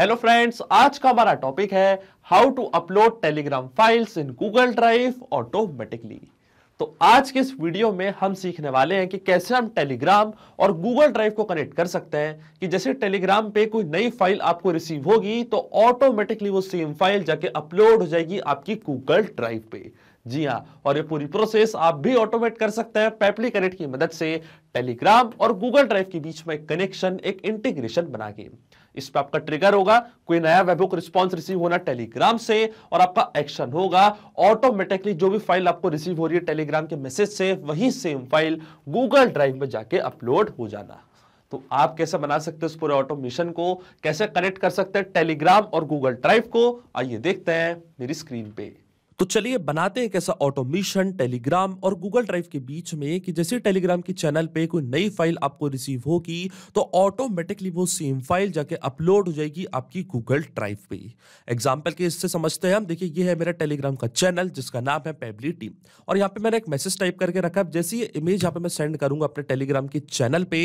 hello friends आज का हमारा टॉपिक है how to upload Telegram files in Google Drive automatically तो आज के इस वीडियो में हम सीखने वाले हैं कि कैसे हम टेलीग्राम और गूगल ड्राइव को कनेक्ट कर सकते हैं कि जैसे टेलीग्राम पे कोई नई फाइल आपको रिसीव होगी तो ऑटोमेटिकली वो सेम फाइल जाके अपलोड हो जाएगी आपकी गूगल ड्राइव पे जी हाँ और ये पूरी प्रोसेस आप भी ऑटोमेट कर सकते हैं पैपली कनेक्ट की मदद से टेलीग्राम और गूगल ड्राइव के बीच में कनेक्शन एक इंटीग्रेशन बना के इस पर आपका ट्रिगर होगा कोई नया वेबुक रिस्पॉन्स रिसीव होना टेलीग्राम से और आपका एक्शन होगा ऑटोमेटिकली जो भी फाइल आपको रिसीव हो रही है टेलीग्राम के मैसेज से वही सेम फाइल गूगल ड्राइव में जाके अपलोड हो जाना तो आप कैसे बना सकते हैं पूरे ऑटोमेशन को कैसे कनेक्ट कर सकते हैं टेलीग्राम और गूगल ड्राइव को आइए देखते हैं मेरी स्क्रीन पे तो चलिए बनाते हैं कैसा ऐसा ऑटोमेशन टेलीग्राम और गूगल ड्राइव के बीच में कि जैसे टेलीग्राम के चैनल पे कोई नई फाइल आपको रिसीव होगी तो ऑटोमेटिकली वो सेम फाइल जाके अपलोड हो जाएगी आपकी गूगल ड्राइव पे एग्जाम्पल के इससे समझते हैं हम देखिए ये है मेरा टेलीग्राम का चैनल जिसका नाम है पेबली टीम और यहाँ पे मैंने एक मैसेज टाइप करके रखा जैसे ये इमेज यहाँ पे मैं सेंड करूंगा अपने टेलीग्राम के चैनल पे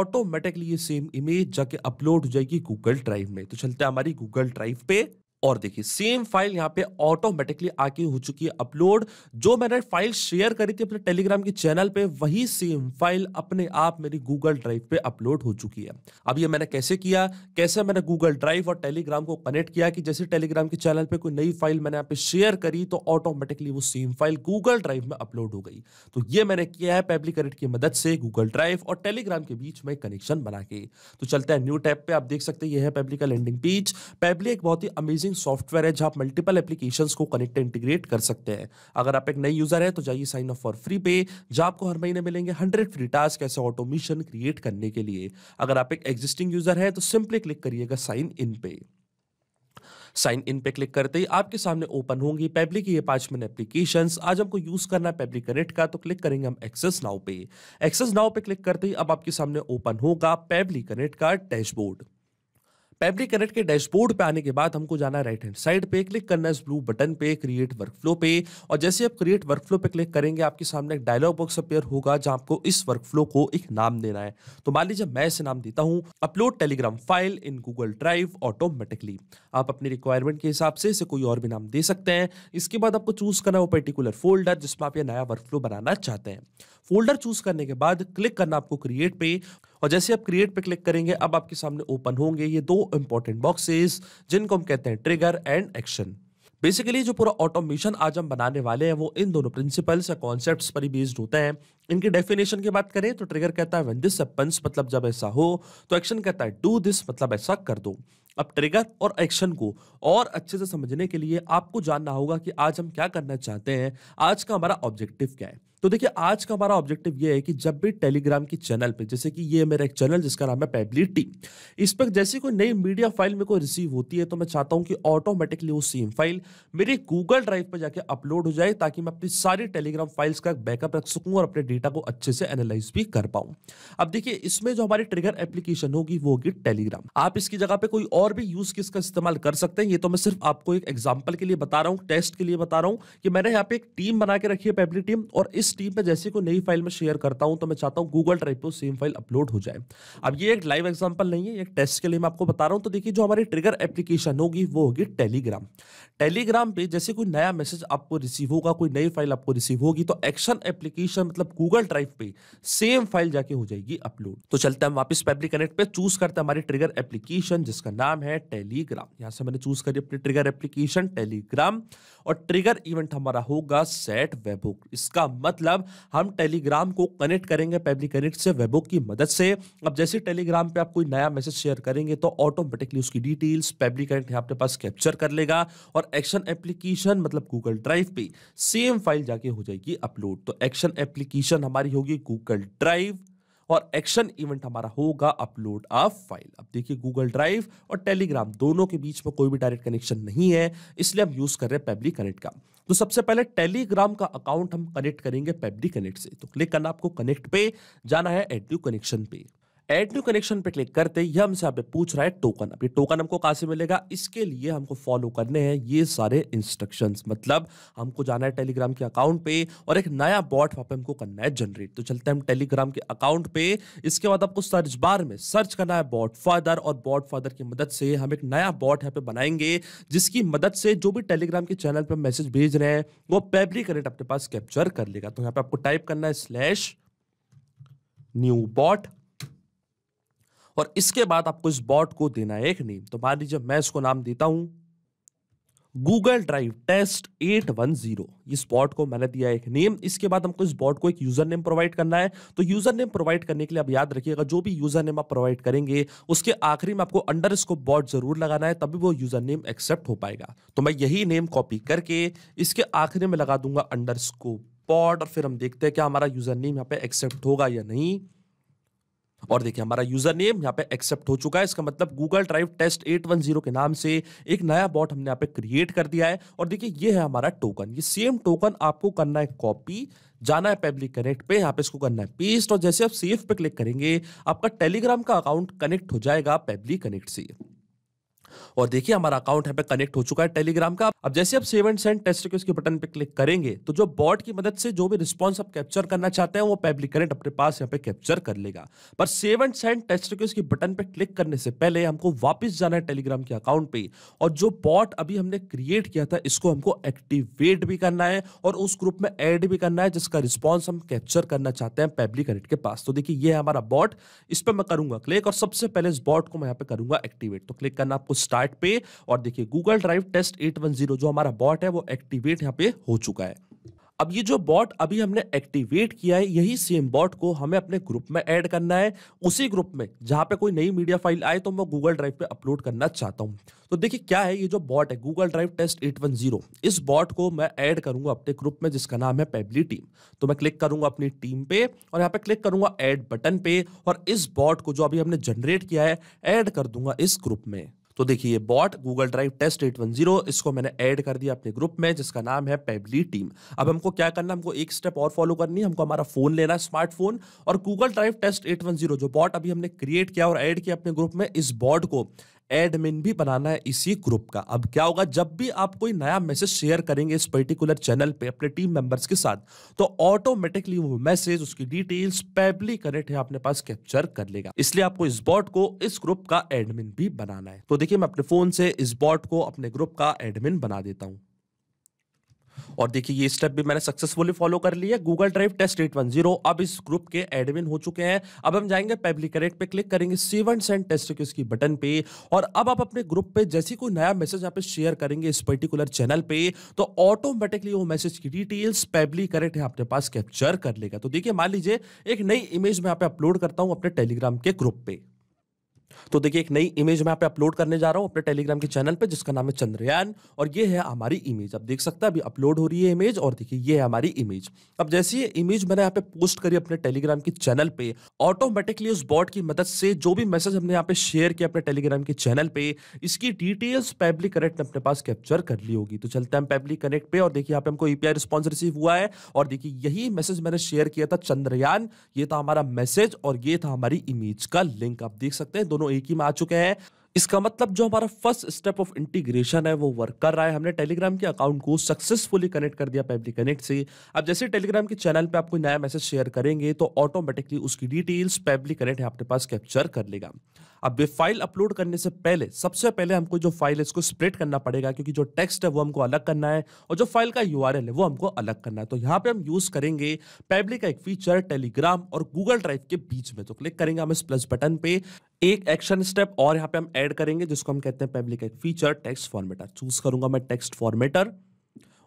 ऑटोमेटिकली ये सेम इमेज जाके अपलोड हो जाएगी गूगल ड्राइव में तो चलते हैं हमारी गूगल ड्राइव पे और देखिए सेम फाइल यहाँ पे ऑटोमेटिकली आके हो चुकी है अपलोड जो मैंने फाइल शेयर करी थी अपने टेलीग्राम के चैनल पे वही सेम फाइल अपने आप मेरी गूगल ड्राइव पे अपलोड हो चुकी है अब ये मैंने कैसे किया कैसे मैंने गूगल ड्राइव और टेलीग्राम को कनेक्ट किया कि जैसे टेलीग्राम के चैनल पर कोई नई फाइल मैंने यहाँ पे शेयर करी तो ऑटोमेटिकली वो सेम फाइल गूगल ड्राइव में अपलोड हो गई तो ये मैंने किया है पेब्लिक कनेक्ट की मदद से गूगल ड्राइव और टेलीग्राम के बीच में कनेक्शन बना के तो चलते हैं न्यू टैप पे आप देख सकते हैं यह है पेब्लिक का लैंडिंग पेज पेब्लिक बहुत ही अमेजिंग अमेजिंग सॉफ्टवेयर है जहां मल्टीपल एप्लीकेशन को कनेक्ट इंटीग्रेट कर सकते हैं अगर आप एक नए यूजर है तो जाइए साइन अप फॉर फ्री पे जहां आपको हर महीने मिलेंगे हंड्रेड फ्री टास्क ऐसे ऑटोमेशन क्रिएट करने के लिए अगर आप एक एग्जिस्टिंग यूजर है तो सिंपली क्लिक करिएगा साइन इन पे साइन इन पे क्लिक करते ही आपके सामने ओपन होंगी पेब्लिक ये पांच मिनट एप्लीकेशन आज हमको यूज करना है पेब्लिक कनेक्ट का तो क्लिक करेंगे हम एक्सेस नाउ पे एक्सेस नाउ पे क्लिक करते ही अब आपके सामने ओपन होगा पेब्लिक कनेक्ट का डैशबोर्ड फैब्रिक कनेक्ट के डैशबोर्ड पे आने के बाद हमको जाना है राइट हैंड साइड पे क्लिक करना है इस ब्लू बटन पे क्रिएट वर्कफ्लो पे और जैसे आप क्रिएट वर्कफ्लो पे क्लिक करेंगे आपके सामने एक डायलॉग बॉक्स अपेयर होगा जहां आपको इस वर्कफ्लो को एक नाम देना है तो मान लीजिए मैं इसे नाम देता हूँ upload Telegram file in Google Drive automatically आप अपनी रिक्वायरमेंट के हिसाब से इसे कोई और भी नाम दे सकते हैं इसके बाद आपको चूज करना है वो पर्टिकुलर फोल्डर जिसमें आप ये नया वर्कफ्लो बनाना चाहते हैं फोल्डर चूज करने के बाद क्लिक करना आपको क्रिएट पे और जैसे आप क्रिएट पे क्लिक करेंगे अब आपके सामने ओपन होंगे ये दो इंपॉर्टेंट बॉक्सेस जिनको हम कहते हैं ट्रिगर एंड एक्शन बेसिकली जो पूरा ऑटोमेशन आज हम बनाने वाले हैं वो इन दोनों प्रिंसिपल्स या कॉन्सेप्ट्स पर ही बेस्ड होते हैं इनकी डेफिनेशन की बात करें तो ट्रिगर कहता है व्हेन दिस हैपेंस मतलब जब ऐसा हो तो एक्शन कहता है डू दिस मतलब ऐसा कर दो अब ट्रिगर और एक्शन को और अच्छे से समझने के लिए आपको जानना होगा कि आज हम क्या करना चाहते हैं आज का हमारा ऑब्जेक्टिव क्या है तो देखिए आज का हमारा ऑब्जेक्टिव ये है कि जब भी टेलीग्राम की चैनल पे जैसे कि ये मेरा एक चैनल जिसका नाम है टीम इस पर जैसे कोई नई मीडिया फाइल मेरे को रिसीव होती है तो मैं चाहता हूँ कि ऑटोमेटिकली वो सेम फाइल मेरे गूगल ड्राइव पर जाके अपलोड हो जाए ताकि मैं अपनी सारी टेलीग्राम फाइल्स का बैकअप रख सकूँ और अपने डेटा को अच्छे से एनालाइज भी कर पाऊँ अब देखिए इसमें जो हमारी ट्रिगर एप्लीकेशन होगी वो होगी टेलीग्राम आप इसकी जगह पर कोई और भी यूज किसका इस्तेमाल कर सकते हैं ये तो मैं सिर्फ आपको एक एग्जाम्पल के लिए बता रहा हूँ टेस्ट के लिए बता रहा हूँ कि मैंने यहाँ पे एक टीम बना के रखी है पेबली टीम और इस स्टीम पे जैसे कोई नई फाइल में शेयर करता हूँ तो मैं चाहता हूँ गूगल ड्राइव वो सेम फाइल अपलोड हो जाए अब ये एक लाइव एग्जाम्पल नहीं है एक टेस्ट के लिए मैं आपको बता रहा हूँ तो देखिए जो हमारी ट्रिगर एप्लीकेशन होगी वो होगी टेलीग्राम टेलीग्राम पे जैसे कोई नया मैसेज आपको रिसीव होगा कोई नई फाइल आपको रिसीव होगी तो एक्शन एप्लीकेशन मतलब गूगल ड्राइव पे सेम फाइल जाके हो जाएगी अपलोड तो चलते हैं वापस फैब्रिक कनेक्ट पे चूज करते हैं हमारी ट्रिगर एप्लीकेशन जिसका नाम है टेलीग्राम यहाँ से मैंने चूज करी अपनी ट्रिगर एप्लीकेशन टेलीग्राम और ट्रिगर इवेंट हमारा होगा सेट वेबुक इसका मतलब हम टेलीग्राम को कनेक्ट करेंगे पेबली कनेक्ट से वेबुक की मदद से अब जैसे टेलीग्राम पे आप कोई नया मैसेज शेयर करेंगे तो ऑटोमेटिकली उसकी डिटेल्स पेबली कनेक्ट यहाँ अपने पास कैप्चर कर लेगा और एक्शन एप्लीकेशन मतलब गूगल ड्राइव पे सेम फाइल जाके हो जाएगी अपलोड तो एक्शन एप्लीकेशन हमारी होगी गूगल ड्राइव और एक्शन इवेंट हमारा होगा अपलोड ऑफ फाइल अब देखिए गूगल ड्राइव और टेलीग्राम दोनों के बीच में कोई भी डायरेक्ट कनेक्शन नहीं है इसलिए हम यूज कर रहे हैं पेबली कनेक्ट का तो सबसे पहले टेलीग्राम का अकाउंट हम कनेक्ट करेंगे पेबली कनेक्ट से तो क्लिक करना आपको कनेक्ट पे जाना है एड्यू कनेक्शन पे एड न्यू कनेक्शन पे क्लिक करते ही हमसे आप पूछ रहा है टोकन अब ये टोकन हमको कहाँ से मिलेगा इसके लिए हमको फॉलो करने हैं ये सारे इंस्ट्रक्शंस मतलब हमको जाना है टेलीग्राम के अकाउंट पे और एक नया बॉट वहाँ पे हमको करना है जनरेट तो चलते हैं हम टेलीग्राम के अकाउंट पे इसके बाद आपको सर्च बार में सर्च करना है बॉट फादर और बॉट फादर की मदद से हम एक नया बॉट यहाँ पे बनाएंगे जिसकी मदद से जो भी टेलीग्राम के चैनल पर मैसेज भेज रहे हैं वो पेबरी करेंट अपने पास कैप्चर कर लेगा तो यहाँ पे आपको टाइप करना है स्लैश न्यू बॉट और इसके बाद आपको इस बॉट को देना है एक नेम तो मान लीजिए मैं इसको नाम देता हूं Google drive test eight one zero इस बॉट को मैंने दिया एक नेम इसके बाद हमको इस बॉट को एक यूजर नेम प्रोवाइड करना है तो यूजर नेम प्रोवाइड करने के लिए आप याद रखिएगा जो भी यूजर नेम आप प्रोवाइड करेंगे उसके आखिरी में आपको अंडर इसको बॉट जरूर लगाना है तभी वो यूजर नेम एक्सेप्ट हो पाएगा तो मैं यही नेम कॉपी करके इसके आखिरी में लगा दूंगा अंडर स्कोप बॉट और फिर हम देखते हैं क्या हमारा यूजर नेम यहाँ पे एक्सेप्ट होगा या नहीं और देखिए हमारा यूजर नेम यहाँ पे एक्सेप्ट हो चुका है इसका मतलब गूगल ड्राइव टेस्ट 810 के नाम से एक नया बॉट हमने यहाँ पे क्रिएट कर दिया है और देखिए ये है हमारा टोकन ये सेम टोकन आपको करना है कॉपी जाना है पब्लिक कनेक्ट पे यहाँ पे इसको करना है पेस्ट और जैसे आप सेफ पे क्लिक करेंगे आपका टेलीग्राम का अकाउंट कनेक्ट हो जाएगा पब्लिक कनेक्ट से और देखिए हमारा अकाउंट यहाँ पे कनेक्ट हो चुका है टेलीग्राम का अब जैसे आप सेवन सेंट टेस्ट रिक्वेस्ट के बटन पे क्लिक करेंगे तो जो बॉट की मदद से जो भी रिस्पॉन्स आप कैप्चर करना चाहते हैं वो पब्लिक करेंट अपने पास यहाँ पे कैप्चर कर लेगा पर सेवन सेंट टेस्ट रिक्वेस्ट के बटन पे क्लिक करने से पहले हमको वापस जाना है टेलीग्राम के अकाउंट पे और जो बॉट अभी हमने क्रिएट किया था इसको हमको एक्टिवेट भी करना है और उस ग्रुप में एड भी करना है जिसका रिस्पॉन्स हम कैप्चर करना चाहते हैं पब्लिक करेंट के पास तो देखिए ये हमारा बॉट इस पर मैं करूंगा क्लिक और सबसे पहले इस बॉट को मैं यहाँ पे करूंगा एक्टिवेट तो क्लिक करना आपको स्टार्ट पे और देखिए गूगल ड्राइव टेस्ट 810 जो हमारा बॉट है वो एक्टिवेट यहाँ पे हो चुका है अब ये जो बॉट अभी हमने एक्टिवेट किया है यही सेम बॉट को हमें अपने ग्रुप में ऐड करना है उसी ग्रुप में जहाँ पे कोई नई मीडिया फाइल आए तो मैं गूगल ड्राइव पे अपलोड करना चाहता हूँ तो देखिए क्या है ये जो बॉट है गूगल ड्राइव टेस्ट 810 इस बॉट को मैं ऐड करूंगा अपने ग्रुप में जिसका नाम है पेबली टीम तो मैं क्लिक करूंगा अपनी टीम पे और यहाँ पे क्लिक करूंगा एड बटन पे और इस बॉट को जो अभी हमने जनरेट किया है एड कर दूंगा इस ग्रुप में तो देखिए bot Google drive test eight one zero इसको मैंने ऐड कर दिया अपने ग्रुप में जिसका नाम है पेबली टीम अब हमको क्या करना हमको एक स्टेप और फॉलो करनी है हमको हमारा फोन लेना है स्मार्टफोन और Google drive test eight one zero जो बॉट अभी हमने क्रिएट किया और ऐड किया अपने ग्रुप में इस बॉट को एडमिन भी बनाना है इसी ग्रुप का अब क्या होगा जब भी आप कोई नया मैसेज शेयर करेंगे इस पर्टिकुलर चैनल पे अपने टीम मेंबर्स के साथ तो ऑटोमेटिकली वो मैसेज उसकी डिटेल्स पेबली करेक्ट है अपने पास कैप्चर कर लेगा इसलिए आपको इस बॉट को इस ग्रुप का एडमिन भी बनाना है तो देखिए मैं अपने फोन से इस बॉट को अपने ग्रुप का एडमिन बना देता हूँ और देखिए ये स्टेप भी मैंने सक्सेसफुली फॉलो कर लिया Google drive test eight one zero अब इस ग्रुप के एडमिन हो चुके हैं अब हम जाएंगे पेब्लिकरेट पे क्लिक करेंगे सेवन एंड सेंड टेस्ट के उसकी बटन पे और अब आप अपने ग्रुप पे जैसे कोई नया मैसेज यहाँ पे शेयर करेंगे इस पर्टिकुलर चैनल पे तो ऑटोमेटिकली वो मैसेज की डिटेल्स पेब्लिकरेट है आपके पास कैप्चर कर लेगा तो देखिए मान लीजिए एक नई इमेज मैं यहाँ पे अपलोड करता हूँ अपने टेलीग्राम के ग्रुप पे तो देखिए एक नई इमेज मैं अपलोड करने जा रहा हूँ अपने टेलीग्राम के चैनल पे जिसका नाम है चंद्रयान और ये है हमारी इमेज आप देख सकते हैं अभी अपलोड हो रही है इमेज और देखिए ये है हमारी इमेज अब जैसे ये इमेज मैंने यहाँ पे पोस्ट करी अपने टेलीग्राम के चैनल पे ऑटोमेटिकली उस बॉट की मदद से जो भी मैसेज हमने यहाँ पे शेयर किया अपने टेलीग्राम के चैनल पे इसकी डिटेल्स पैबली कनेक्ट ने अपने पास कैप्चर कर ली होगी तो चलते हैं पैबली कनेक्ट पे और देखिए यहाँ पे हमको ईपीआई रिस्पॉन्स रिसीव हुआ है और देखिए यही मैसेज मैंने शेयर किया था चंद्रयान ये था हमारा मैसेज और ये था हमारी इमेज का लिंक आप देख सकते हैं दोनों दोनों एक ही में आ चुके हैं इसका मतलब जो हमारा फर्स्ट स्टेप ऑफ इंटीग्रेशन है वो वर्क कर रहा है हमने टेलीग्राम के अकाउंट को सक्सेसफुली कनेक्ट कर दिया पेबली कनेक्ट से अब जैसे टेलीग्राम के चैनल पे आप कोई नया मैसेज शेयर करेंगे तो ऑटोमेटिकली उसकी डिटेल्स पेबली कनेक्ट आपके पास कैप्चर कर लेगा अब वे फाइल अपलोड करने से पहले सबसे पहले हमको जो फाइल है इसको स्प्रेड करना पड़ेगा क्योंकि जो टेक्स्ट है वो हमको अलग करना है और जो फाइल का यू है वो हमको अलग करना है तो यहाँ पे हम यूज करेंगे पैबली का एक फीचर टेलीग्राम और गूगल ड्राइव के बीच में तो क्लिक करेंगे हम इस प्लस बटन पे एक एक्शन स्टेप और यहाँ पे हम ऐड करेंगे जिसको हम कहते हैं पैबली का एक फीचर टेक्स्ट फॉर्मेटर चूज करूंगा मैं टेक्स्ट फॉर्मेटर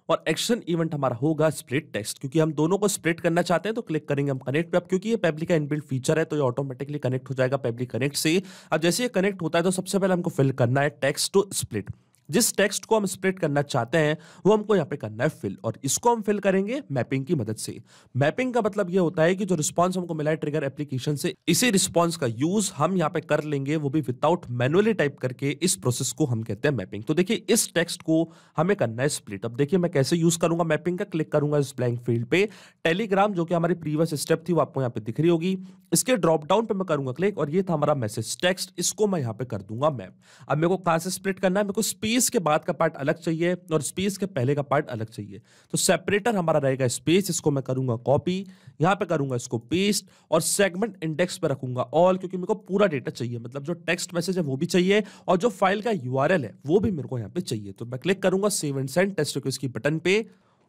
और एक्शन इवेंट हमारा होगा स्प्लिट टेक्स्ट क्योंकि हम दोनों को स्प्लिट करना चाहते हैं तो क्लिक करेंगे हम कनेक्ट पे अब क्योंकि ये पेबली का इनबिल्ट फीचर है तो ये ऑटोमेटिकली कनेक्ट हो जाएगा पेबली कनेक्ट से अब जैसे ये कनेक्ट होता है तो सबसे पहले हमको फिल करना है टेक्स्ट टू स्प्लिट जिस टेक्स्ट को हम स्प्लिट करना चाहते हैं वो हमको यहाँ पे करना है फिल और इसको हम फिल करेंगे मैपिंग की मदद से मैपिंग का मतलब ये होता है कि जो रिस्पॉन्स हमको मिला है ट्रिगर एप्लीकेशन से इसी रिस्पॉन्स का यूज हम यहाँ पे कर लेंगे वो भी विदाउट मैनुअली टाइप करके इस प्रोसेस को हम कहते हैं मैपिंग तो देखिए इस टेक्स्ट को हमें करना है स्प्लिट अब देखिए मैं कैसे यूज करूंगा मैपिंग का क्लिक करूंगा इस ब्लैंक फील्ड पे टेलीग्राम जो कि हमारी प्रीवियस स्टेप थी वो आपको यहाँ पे दिख रही होगी इसके ड्रॉप डाउन पे मैं करूंगा क्लिक और ये था हमारा मैसेज टेक्स्ट इसको मैं यहाँ पे कर दूंगा मैप अब मेरे को कहा से स्प्लिट करना है मेरे को स्पीड स्पेस के बाद का पार्ट अलग चाहिए और स्पेस के पहले का पार्ट अलग चाहिए तो सेपरेटर हमारा रहेगा स्पेस इसको मैं करूंगा कॉपी यहां पे करूंगा इसको पेस्ट और सेगमेंट इंडेक्स पे रखूंगा ऑल क्योंकि मेरे को पूरा डेटा चाहिए मतलब जो टेक्स्ट मैसेज है वो भी चाहिए और जो फाइल का यू है वो भी मेरे को यहाँ पे चाहिए तो मैं क्लिक करूंगा save and send test request की बटन पे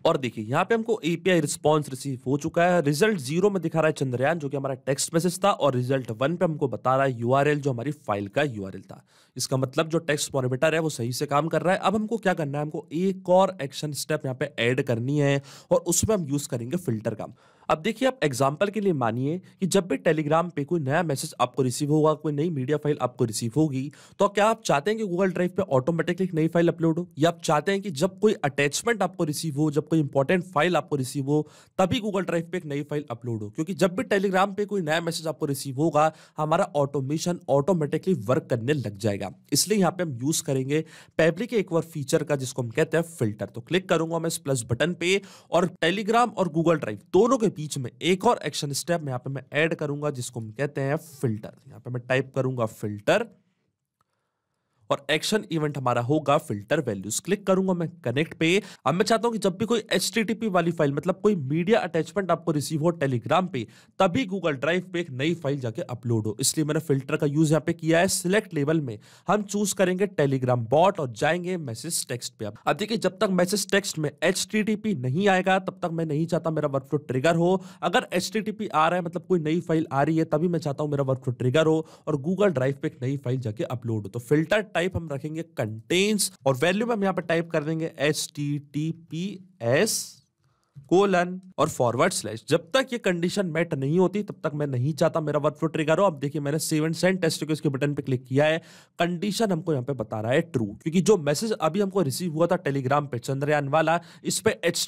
और देखिए यहाँ पे हमको एपीआई रिस्पॉन्स रिसीव हो चुका है रिजल्ट जीरो में दिखा रहा है चंद्रयान जो कि हमारा टेक्स्ट मैसेज था और रिजल्ट वन पे हमको बता रहा है यूआरएल जो हमारी फाइल का यूआरएल था इसका मतलब जो टेक्स्ट फॉर्मेटर है वो सही से काम कर रहा है अब हमको क्या करना है हमको एक और एक्शन स्टेप यहाँ पे ऐड करनी है और उसमें हम यूज करेंगे फिल्टर का अब देखिए आप एग्जाम्पल के लिए मानिए कि जब भी टेलीग्राम पे कोई नया मैसेज आपको रिसीव होगा कोई नई मीडिया फाइल आपको रिसीव होगी तो क्या आप चाहते हैं कि गूगल ड्राइव पे ऑटोमेटिकली नई फाइल अपलोड हो या आप चाहते हैं कि जब कोई अटैचमेंट आपको रिसीव हो जब कोई इंपॉर्टेंट फाइल आपको रिसीव हो तभी गूगल ड्राइव पे एक नई फाइल अपलोड हो क्योंकि जब भी टेलीग्राम पे कोई नया मैसेज आपको रिसीव होगा हमारा ऑटोमेशन ऑटोमेटिकली वर्क करने लग जाएगा इसलिए यहाँ पे हम यूज करेंगे पैब्लिक के एक बार फीचर का जिसको हम कहते हैं फिल्टर तो क्लिक करूंगा मैं इस प्लस बटन पे और टेलीग्राम और गूगल ड्राइव दोनों के बीच में एक और एक्शन स्टेप यहाँ पे मैं ऐड करूंगा जिसको हम कहते हैं फिल्टर यहाँ पे मैं टाइप करूंगा फिल्टर और एक्शन इवेंट हमारा होगा फिल्टर वैल्यूज क्लिक करूंगा मैं कनेक्ट पे अब मैं चाहता हूँ कि जब भी कोई एच वाली फाइल मतलब कोई मीडिया अटैचमेंट आपको रिसीव हो टेलीग्राम पे तभी गूगल ड्राइव पे एक नई फाइल जाके अपलोड हो इसलिए मैंने फिल्टर का यूज यहाँ पे किया है सिलेक्ट लेवल में हम चूज करेंगे टेलीग्राम बॉट और जाएंगे मैसेज टेक्स्ट पे अब देखिए जब तक मैसेज टेक्स्ट में एच नहीं आएगा तब तक मैं नहीं चाहता मेरा वर्कफ्लो ट्रिगर हो अगर एच आ रहा है मतलब कोई नई फाइल आ रही है तभी मैं चाहता हूँ मेरा वर्कफ्लो ट्रिगर हो और गूगल ड्राइव पे एक नई फाइल जाके अपलोड हो तो फिल्टर टाइप हम रखेंगे कंटेंट्स और वैल्यू में हम यहाँ पर टाइप कर देंगे H T T P S colon और फॉरवर्ड स्लैश जब तक ये कंडीशन मेट नहीं होती तब तक मैं नहीं चाहता मेरा वर्क फ्लो ट्रिगर हो अब देखिए मैंने सेवन सेंट टेस्ट के बटन पे क्लिक किया है कंडीशन हमको यहाँ पे बता रहा है ट्रू क्योंकि जो मैसेज अभी हमको रिसीव हुआ था टेलीग्राम पे चंद्रयान वाला इस पे एच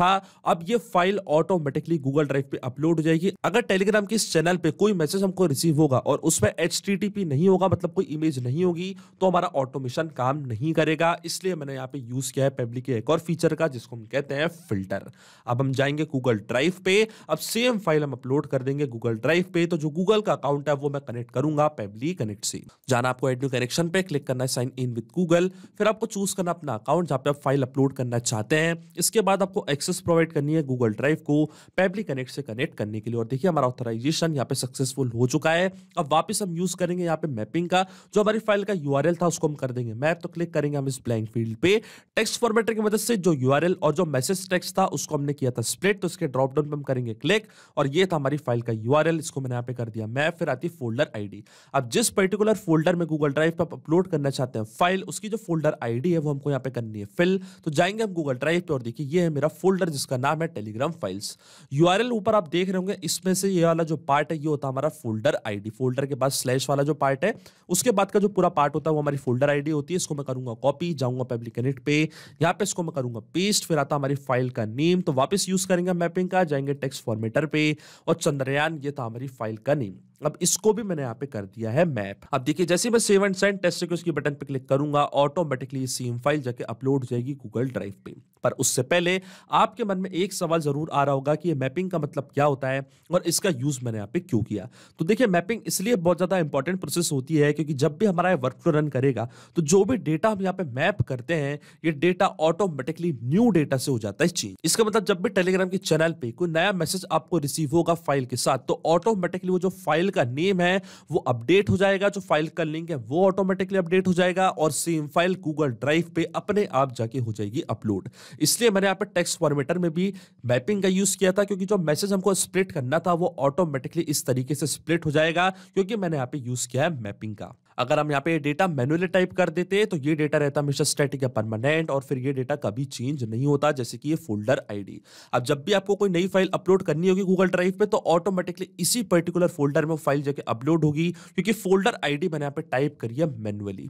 था अब ये फाइल ऑटोमेटिकली गूगल ड्राइव पे अपलोड हो जाएगी अगर टेलीग्राम के इस चैनल पे कोई मैसेज हमको रिसीव होगा और उस पर एच नहीं होगा मतलब कोई इमेज नहीं होगी तो हमारा ऑटोमेशन काम नहीं करेगा इसलिए मैंने यहाँ पे यूज किया है पब्लिक के एक और फीचर का जिसको हम कहते हैं फिल्टर अब हम जाएंगे गूगल ड्राइव पे अब सेम फाइल हम अपलोड कर देंगे गूगल ड्राइव पे तो जो गूगल का अकाउंट है वो मैं कनेक्ट करूंगा पेबली कनेक्ट से जाना आपको एड न्यू कनेक्शन पे क्लिक करना है साइन इन विद गूगल फिर आपको चूज करना अपना अकाउंट जहाँ पे आप फाइल अपलोड करना चाहते हैं इसके बाद आपको एक्सेस प्रोवाइड करनी है गूगल ड्राइव को पेबली कनेक्ट से कनेक्ट करने के लिए और देखिए हमारा ऑथराइजेशन यहाँ पे सक्सेसफुल हो चुका है अब वापस हम यूज करेंगे यहाँ पे मैपिंग का जो हमारी फाइल का यू था उसको हम कर देंगे मैप तो क्लिक करेंगे हम इस ब्लैंक फील्ड पे टेक्स्ट फॉर्मेटर की मदद से जो यू और जो मैसेज टेक्स्ट था उस उसको हमने किया था स्प्लिट तो उसके ड्रॉप डाउन पर हम करेंगे क्लिक और ये था हमारी फाइल का यू इसको मैंने यहाँ पे कर दिया मैं फिर आती फोल्डर आई अब जिस पर्टिकुलर फोल्डर में गूगल ड्राइव पर अपलोड करना चाहते हैं फाइल उसकी जो फोल्डर आई है वो हमको यहाँ पे करनी है फिल तो जाएंगे हम गूगल ड्राइव पर और देखिए ये है मेरा फोल्डर जिसका नाम है टेलीग्राम फाइल्स यू ऊपर आप देख रहे होंगे इसमें से ये वाला जो पार्ट है ये होता है हमारा फोल्डर आई फोल्डर के बाद स्लैश वाला जो पार्ट है उसके बाद का जो पूरा पार्ट होता है वो हमारी फोल्डर आईडी होती है इसको मैं करूंगा कॉपी जाऊंगा पब्लिक कनेक्ट पे यहाँ पे इसको मैं करूंगा पेस्ट फिर आता हमारी फाइल का नेम नेम तो वापस यूज करेंगे मैपिंग का जाएंगे टेक्स्ट फॉर्मेटर पे और चंद्रयान ये था हमारी फाइल का नेम अब इसको भी मैंने यहाँ पे कर दिया है मैप अब देखिए जैसे मैं सेव एंड सेंड टेस्ट की बटन पे क्लिक करूंगा ऑटोमेटिकली सीम फाइल जाके अपलोड हो जाएगी गूगल ड्राइव पे पर उससे पहले आपके मन में एक सवाल जरूर आ रहा होगा कि ये मैपिंग का मतलब क्या होता है और इसका यूज मैंने यहाँ पे क्यों किया तो देखिए मैपिंग इसलिए बहुत ज्यादा इंपॉर्टेंट प्रोसेस होती है क्योंकि जब भी हमारा वर्क फ्लो रन करेगा तो जो भी डेटा हम यहाँ पे मैप करते हैं ये डेटा ऑटोमेटिकली न्यू डेटा से हो जाता है चीज इसका मतलब जब भी टेलीग्राम के चैनल पे कोई नया मैसेज आपको रिसीव होगा फाइल के साथ तो ऑटोमेटिकली वो जो फाइल फाइल का नेम है वो अपडेट हो जाएगा जो फाइल का लिंक है वो ऑटोमेटिकली अपडेट हो जाएगा और सेम फाइल गूगल ड्राइव पे अपने आप जाके हो जाएगी अपलोड इसलिए मैंने यहाँ पर टेक्स्ट फॉर्मेटर में भी मैपिंग का यूज किया था क्योंकि जो मैसेज हमको स्प्लिट करना था वो ऑटोमेटिकली इस तरीके से स्प्लिट हो जाएगा क्योंकि मैंने यहाँ पे यूज किया है मैपिंग का अगर हम यहाँ पे डेटा मैनुअली टाइप कर देते तो ये डेटा रहता हमेशा स्टैटिक या परमानेंट और फिर ये डेटा कभी चेंज नहीं होता जैसे कि ये फोल्डर आईडी अब जब भी आपको कोई नई फाइल अपलोड करनी होगी गूगल ड्राइव पे तो ऑटोमेटिकली इसी पर्टिकुलर फोल्डर में फाइल जाके अपलोड होगी क्योंकि फोल्डर आईडी मैंने यहाँ पे टाइप करी है मैनुअली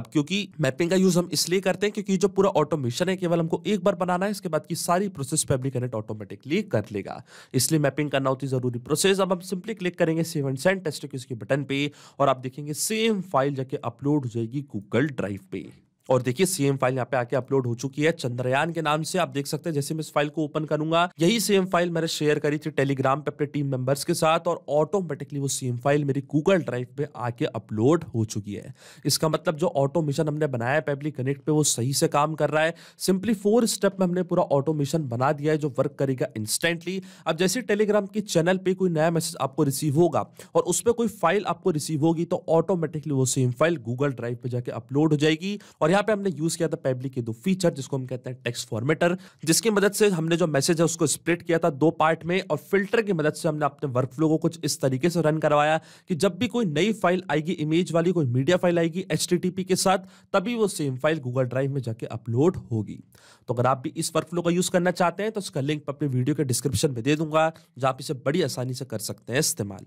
अब क्योंकि मैपिंग का यूज हम इसलिए करते हैं क्योंकि जो पूरा ऑटोमेशन है केवल हमको एक बार बनाना है इसके बाद की सारी प्रोसेस फैब्रिक कनेक्ट ऑटोमेटिकली कर लेगा इसलिए मैपिंग करना होती जरूरी प्रोसेस अब हम सिंपली क्लिक करेंगे सेव एंड सेंड टेस्ट के बटन पे और आप देखेंगे सेम फाइल जाके अपलोड हो जाएगी गूगल ड्राइव पे और देखिए सेम फाइल यहाँ पे आके अपलोड हो चुकी है चंद्रयान के नाम से आप देख सकते हैं जैसे मैं इस फाइल को ओपन करूंगा यही सेम फाइल मैंने शेयर करी थी टेलीग्राम पे अपने टीम मेंबर्स के साथ और ऑटोमेटिकली वो सेम फाइल मेरी गूगल ड्राइव पे आके अपलोड हो चुकी है इसका मतलब जो ऑटोमेशन हमने बनाया है कनेक्ट पे वो सही से काम कर रहा है सिंपली फोर स्टेप में हमने पूरा ऑटोमेशन बना दिया है जो वर्क करेगा इंस्टेंटली अब जैसे टेलीग्राम के चैनल पर कोई नया मैसेज आपको रिसीव होगा और उस पर कोई फाइल आपको रिसीव होगी तो ऑटोमेटिकली वो सेम फाइल गूगल ड्राइव पे जाके अपलोड हो जाएगी और यहाँ पे हमने यूज किया था पेबली के दो फीचर जिसको हम कहते हैं टेक्स्ट फॉर्मेटर जिसकी मदद से हमने जो मैसेज है उसको स्प्लिट किया था दो पार्ट में और फिल्टर की मदद से हमने अपने वर्क फ्लो को कुछ इस तरीके से रन करवाया कि जब भी कोई नई फाइल आएगी इमेज वाली कोई मीडिया फाइल आएगी एच के साथ तभी वो सेम फाइल गूगल ड्राइव में जाके अपलोड होगी तो अगर आप भी इस वर्क फ्लो का यूज करना चाहते हैं तो उसका लिंक अपने वीडियो के डिस्क्रिप्शन में दे दूंगा जो आप इसे बड़ी आसानी से कर सकते हैं इस्तेमाल